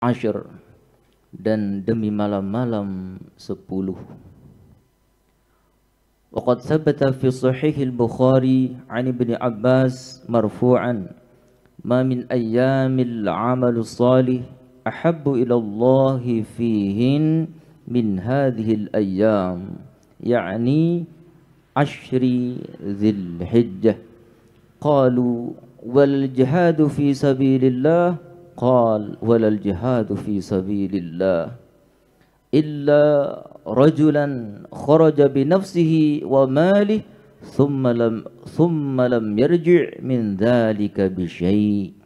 ashar dan demi malam-malam sepuluh. Waqad thabata fi sahih al-Bukhari an Ibn Abbas marfu'an ma min ayyamil amalu salih ahabbu ila Allah fihin min hadhihi al-ayyam yani ashri dhil hijjah qalu wal jihadu fi sabilillah قال ولا الجهاد في سبيل الله إلا رجلا خرج بنفسه وماله ثم لم ثم لم يرجع من ذلك بشيء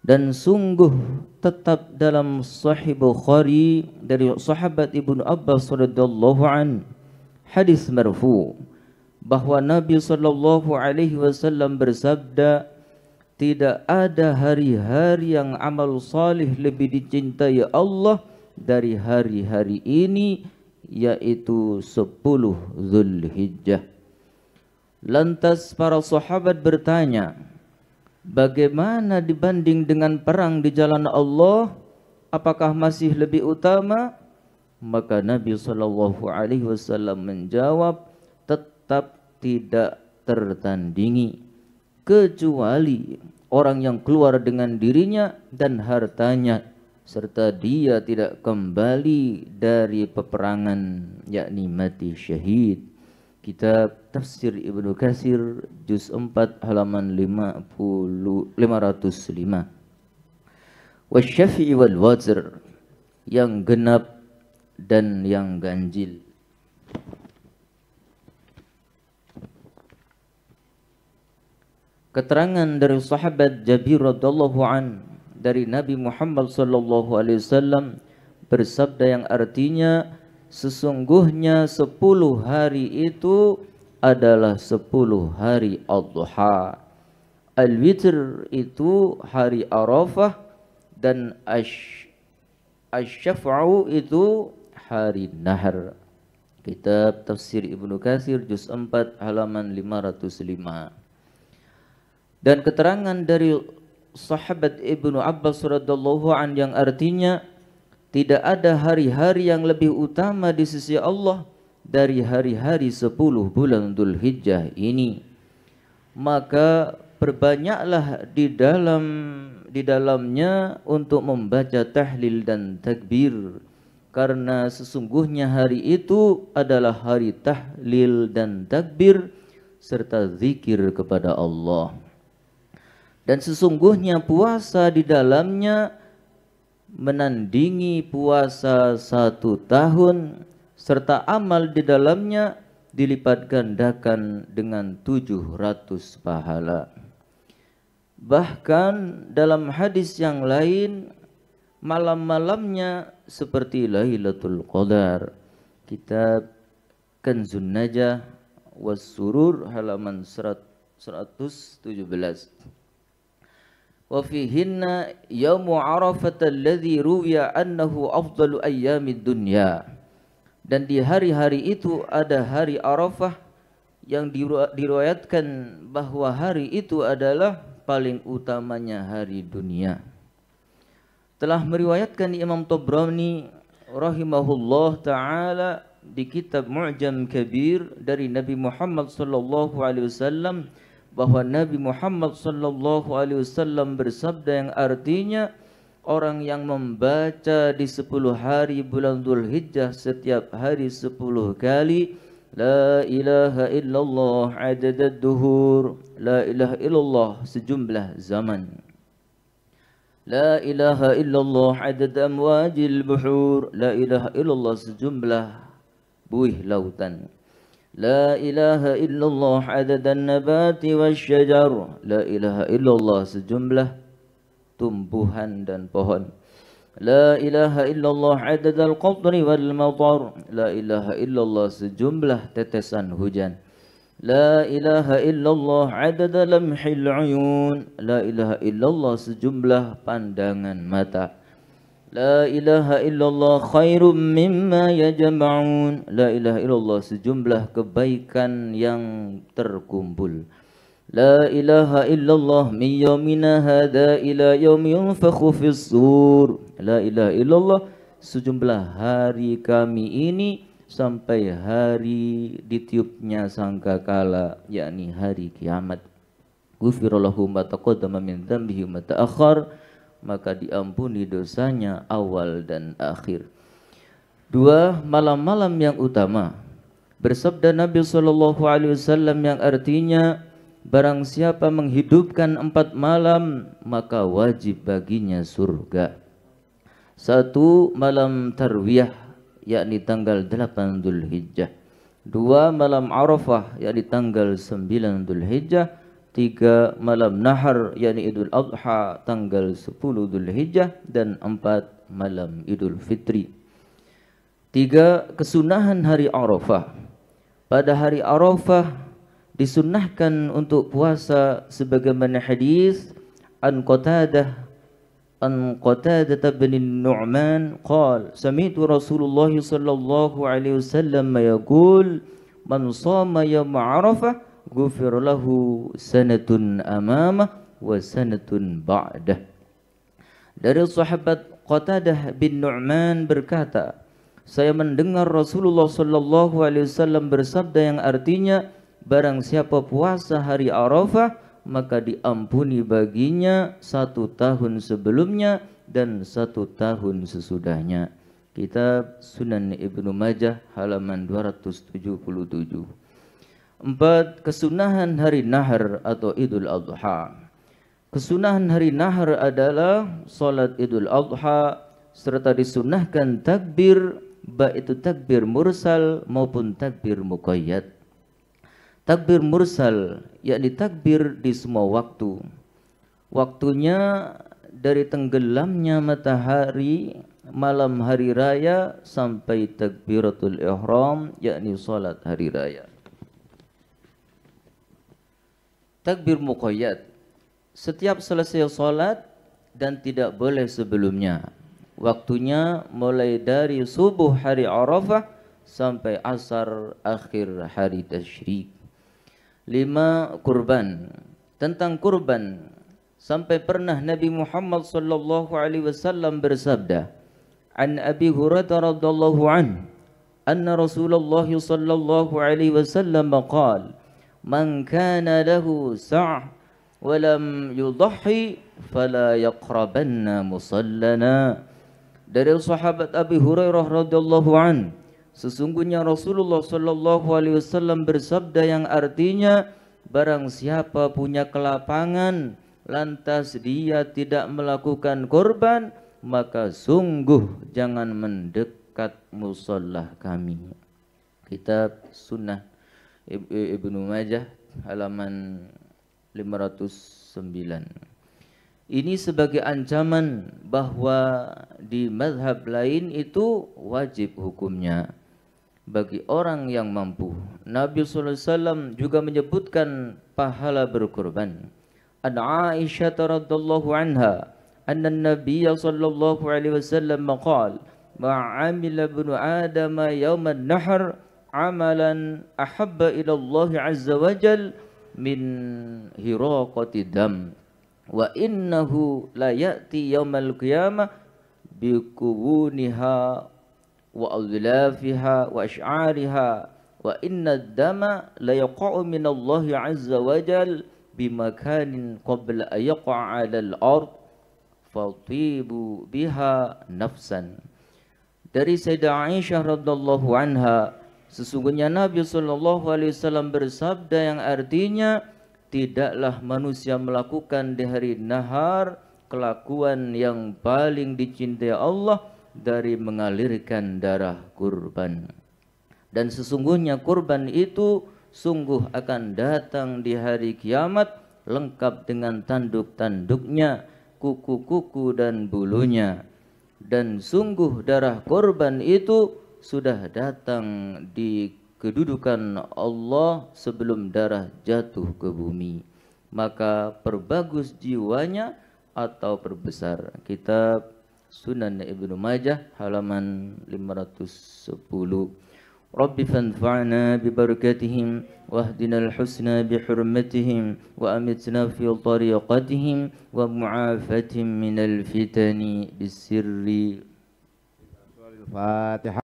dan sungguh tetap dalam Sahih Bukhari dari sahabat Ibnu Abbas radhiyallahu an hadis marfu bahwa Nabi sallallahu alaihi wasallam bersabda tidak ada hari-hari yang amal salih lebih dicintai Allah dari hari-hari ini yaitu 10 Zulhijjah. Lantas para sahabat bertanya, bagaimana dibanding dengan perang di jalan Allah, apakah masih lebih utama? Maka Nabi sallallahu alaihi wasallam menjawab, tetap tidak tertandingi kecuali orang yang keluar dengan dirinya dan hartanya serta dia tidak kembali dari peperangan yakni mati syahid kitab tafsir Ibnu Katsir juz 4 halaman 50 505 wasyafi wal wazir yang genap dan yang ganjil keterangan dari sahabat Jabir radhiyallahu an dari Nabi Muhammad sallallahu alaihi wasallam bersabda yang artinya sesungguhnya sepuluh hari itu adalah sepuluh hari Adduha. Al-Witr itu hari Arafah dan Asy-Syafa'u itu hari Nahar. Kitab Tafsir Ibnu Katsir juz 4 halaman 505 dan keterangan dari sahabat Ibnu Abbas radhiyallahu an yang artinya tidak ada hari-hari yang lebih utama di sisi Allah dari hari-hari 10 bulan Hijjah ini maka perbanyaklah di dalam di dalamnya untuk membaca tahlil dan takbir karena sesungguhnya hari itu adalah hari tahlil dan takbir serta zikir kepada Allah dan sesungguhnya puasa di dalamnya menandingi puasa satu tahun serta amal di dalamnya dilipat gandakan dengan tujuh ratus pahala. Bahkan dalam hadis yang lain malam-malamnya seperti Lailatul Qadar kitab Kanzun Najah was Surur halaman 117 wafihinna yawmu arafat alladhi ruwiya annahu afdalu ayyamid dunya dan di hari-hari itu ada hari Arafah yang diriwayatkan bahwa hari itu adalah paling utamanya hari dunia. Telah meriwayatkan Imam Tobrani rahimahullah taala di kitab Mu'jam Kabir dari Nabi Muhammad sallallahu alaihi wasallam bahwa Nabi Muhammad sallallahu alaihi wasallam bersabda yang artinya orang yang membaca di 10 hari bulan Zulhijjah setiap hari 10 kali la ilaha illallah adadad duhur la ilaha illallah sejumlah zaman la ilaha illallah, الله amwajil buhur, la ilaha illallah, sejumlah buih lautan. لا إله إلا الله عدد النبات والشجر لا إله إلا الله sejumlah tumbuhan dan pohon لا إله إلا الله عدد القطر والمطر لا إله إلا الله sejumlah tetesan hujan لا إله إلا الله عدد لمح العيون لا إله إلا الله sejumlah pandangan mata لا إله إلا الله خير مما يجمعون لا إله sejumlah kebaikan yang terkumpul لا إله إلا الله من يومنا هذا إلى يوم ينفخ في الصور لا إله إلا الله sejumlah hari kami ini sampai hari ditiupnya sangka kala, yakni hari kiamat Gufirullahumma taqaddama min dhanbihi wa ta'akhkhara maka diampuni dosanya awal dan akhir. Dua malam-malam yang utama. Bersabda Nabi sallallahu alaihi wasallam yang artinya barang siapa menghidupkan empat malam maka wajib baginya surga. Satu malam tarwiyah yakni tanggal 8 Dzulhijjah. Dua malam Arafah yakni tanggal 9 Dzulhijjah tiga malam nahar yakni Idul Adha tanggal 10 Dhul Hijjah dan empat malam Idul Fitri. Tiga kesunahan hari Arafah. Pada hari Arafah disunahkan untuk puasa sebagaimana hadis An Qatadah An Qatadah bin Nu'man qala samitu Rasulullah sallallahu alaihi wasallam yaqul man sama yaum Arafah gufir lahu sanatun amamah wa sanatun ba'dah. Dari sahabat Qatadah bin Nu'man berkata, saya mendengar Rasulullah sallallahu alaihi wasallam bersabda yang artinya barang siapa puasa hari Arafah maka diampuni baginya satu tahun sebelumnya dan satu tahun sesudahnya. Kitab Sunan Ibnu Majah halaman 277. Empat, kesunahan hari nahar atau idul adha. Kesunahan hari nahar adalah solat idul adha serta disunahkan takbir baik itu takbir mursal maupun takbir muqayyad. Takbir mursal yakni takbir di semua waktu. Waktunya dari tenggelamnya matahari malam hari raya sampai takbiratul ihram yakni solat hari raya takbir muqayyad setiap selesai solat dan tidak boleh sebelumnya waktunya mulai dari subuh hari Arafah sampai asar akhir hari tasyrik lima kurban tentang kurban sampai pernah Nabi Muhammad sallallahu alaihi wasallam bersabda an Abi Hurairah radhiyallahu an anna Rasulullah sallallahu alaihi wasallam qala man kana lahu sa' wa lam yudhi fala yaqrabanna musallana dari sahabat Abi Hurairah radhiyallahu an sesungguhnya Rasulullah sallallahu alaihi wasallam bersabda yang artinya barang siapa punya kelapangan lantas dia tidak melakukan korban maka sungguh jangan mendekat musallah kami kitab sunnah Ibnu Majah halaman 509. Ini sebagai ancaman bahawa di madhab lain itu wajib hukumnya bagi orang yang mampu. Nabi sallallahu alaihi wasallam juga menyebutkan pahala berkorban. An Aisyah radhiyallahu anha, anna Nabi sallallahu alaihi wasallam qaal, "Ma 'amila ibnu Adam yawm an-nahr" عملا أحب إلى الله عز وجل من هراقة دم وإنه لا يأتي يوم القيامة بكبونها وأذلافها وأشعارها وإن الدم لا يقع من الله عز وجل بمكان قبل أن يقع على الأرض فطيبوا بها نفسا dari Sayyidah Aisyah radhiallahu anha Sesungguhnya Nabi saw bersabda yang artinya tidaklah manusia melakukan di hari nahar kelakuan yang paling dicintai Allah dari mengalirkan darah kurban. Dan sesungguhnya kurban itu sungguh akan datang di hari kiamat lengkap dengan tanduk-tanduknya, kuku-kuku dan bulunya. Dan sungguh darah kurban itu sudah datang di kedudukan Allah sebelum darah jatuh ke bumi maka perbagus jiwanya atau perbesar kitab Sunan Ibnu Majah halaman 510 Rabbi fanfa'na bi barakatihim wa al-husna bi hurmatihim wa amitna fi tariqatihim wa mu'afatin min al-fitani bis sirri Fatihah